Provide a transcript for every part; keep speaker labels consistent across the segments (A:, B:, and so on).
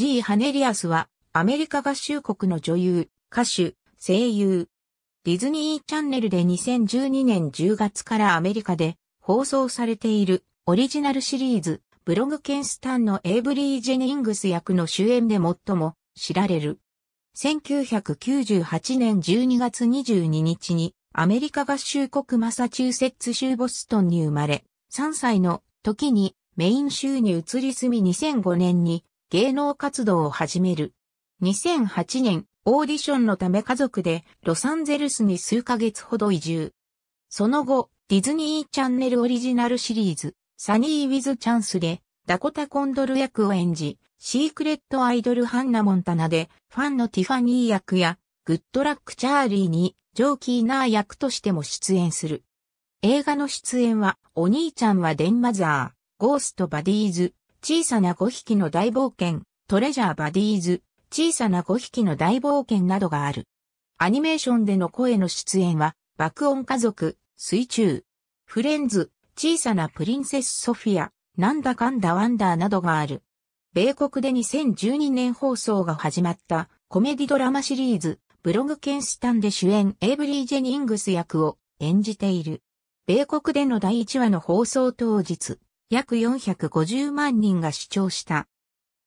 A: G. ハネリアスは、アメリカ合衆国の女優、歌手、声優。ディズニーチャンネルで2012年10月からアメリカで放送されているオリジナルシリーズ、ブログケンスタンのエイブリー・ジェニングス役の主演で最も知られる。1998年12月22日にアメリカ合衆国マサチューセッツ州ボストンに生まれ、3歳の時にメイン州に移り住み2005年に芸能活動を始める。2008年、オーディションのため家族でロサンゼルスに数ヶ月ほど移住。その後、ディズニーチャンネルオリジナルシリーズ、サニー・ウィズ・チャンスで、ダコタ・コンドル役を演じ、シークレット・アイドル・ハンナ・モンタナで、ファンのティファニー役や、グッドラック・チャーリーに、ジョーキー・ナー役としても出演する。映画の出演は、お兄ちゃんはデンマザー、ゴースト・バディーズ、小さな5匹の大冒険、トレジャーバディーズ、小さな5匹の大冒険などがある。アニメーションでの声の出演は、爆音家族、水中、フレンズ、小さなプリンセスソフィア、なんだかんだワンダーなどがある。米国で2012年放送が始まったコメディドラマシリーズ、ブログケンスタンで主演エイブリー・ジェニングス役を演じている。米国での第1話の放送当日、約450万人が視聴した。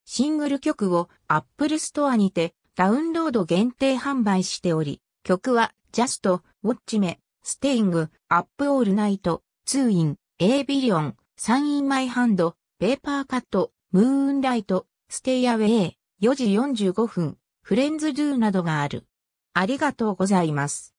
A: シングル曲を Apple Store にてダウンロード限定販売しており、曲は Just, Watch Me, Staying, Up All Night, 2 in, A Billion, s i n in My Hand, Paper Cut, Moonlight, Stay Away, 4時45分、Friends Do などがある。ありがとうございます。